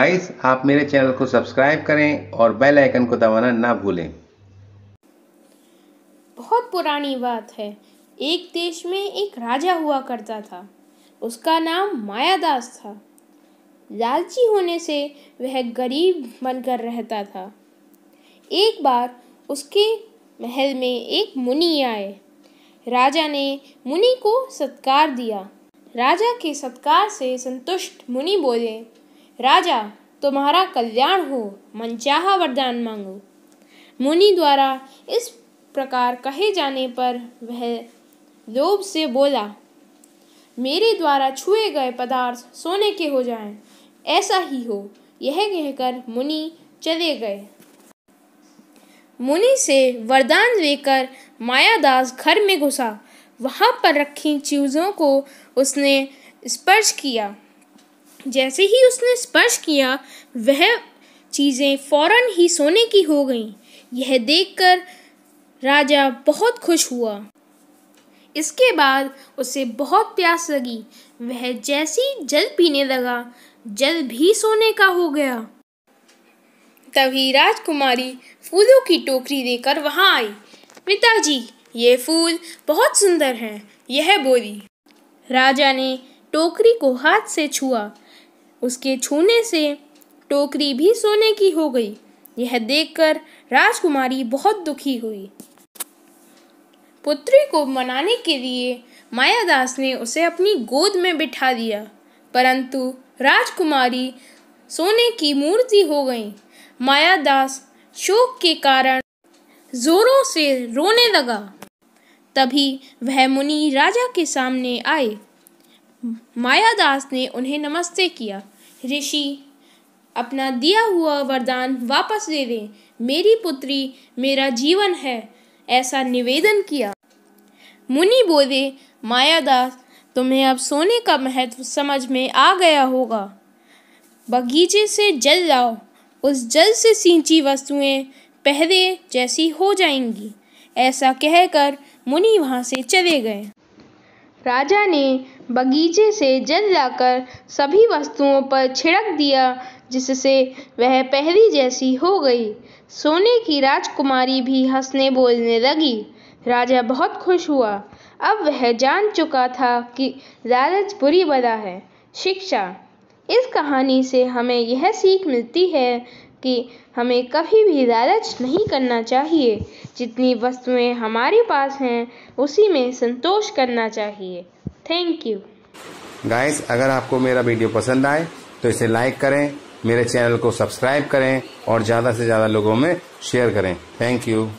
guys आप मेरे channel को सब्सक्राइब करें और बेल आइकन को दबाना ना भूलें बहुत पुरानी बात है एक देश में एक राजा हुआ करता था उसका नाम मायादास था लालची होने से वह गरीब बनकर रहता था एक बार उसके महल में एक मुनि आए राजा ने मुनि को सत्कार दिया राजा के सत्कार से संतुष्ट मुनि बोले राजा तुम्हारा कल्याण हो मनचाहा वरदान मांगो मुनि द्वारा इस प्रकार कहे जाने पर वह लोभ से बोला मेरे द्वारा छुए गए पदार्थ सोने के हो जाएं, ऐसा ही हो यह कहकर मुनि चले गए मुनि से वरदान लेकर मायादास घर में घुसा वहाँ पर रखी चीज़ों को उसने स्पर्श किया जैसे ही उसने स्पर्श किया वह चीज़ें फौरन ही सोने की हो गईं यह देखकर राजा बहुत खुश हुआ इसके बाद उसे बहुत प्यास लगी वह जैसी जल पीने लगा जल भी सोने का हो गया तभी राजकुमारी फूलों की टोकरी देकर वहाँ आई पिताजी ये फूल बहुत सुंदर हैं यह बोली राजा ने टोकरी को हाथ से छुआ उसके छूने से टोकरी भी सोने की हो गई यह देखकर राजकुमारी बहुत दुखी हुई पुत्री को मनाने के लिए मायादास ने उसे अपनी गोद में बिठा दिया परंतु राजकुमारी सोने की मूर्ति हो गई मायादास शोक के कारण जोरों से रोने लगा तभी वह मुनि राजा के सामने आए मायादास ने उन्हें नमस्ते किया ऋषि अपना दिया हुआ वरदान वापस दे दें मेरी पुत्री मेरा जीवन है ऐसा निवेदन किया मुनि बोले मायादास तुम्हें अब सोने का महत्व समझ में आ गया होगा बगीचे से जल लाओ उस जल से सींची वस्तुएं पहले जैसी हो जाएंगी ऐसा कहकर मुनि वहाँ से चले गए राजा ने बगीचे से जल लाकर सभी वस्तुओं पर छिड़क दिया जिससे वह पहली जैसी हो गई सोने की राजकुमारी भी हंसने बोलने लगी राजा बहुत खुश हुआ अब वह जान चुका था कि लालच बुरी बला है शिक्षा इस कहानी से हमें यह सीख मिलती है कि हमें कभी भी लालच नहीं करना चाहिए जितनी वस्तुएं हमारे पास हैं उसी में संतोष करना चाहिए थैंक यू गाइस अगर आपको मेरा वीडियो पसंद आए तो इसे लाइक करें मेरे चैनल को सब्सक्राइब करें और ज़्यादा से ज़्यादा लोगों में शेयर करें थैंक यू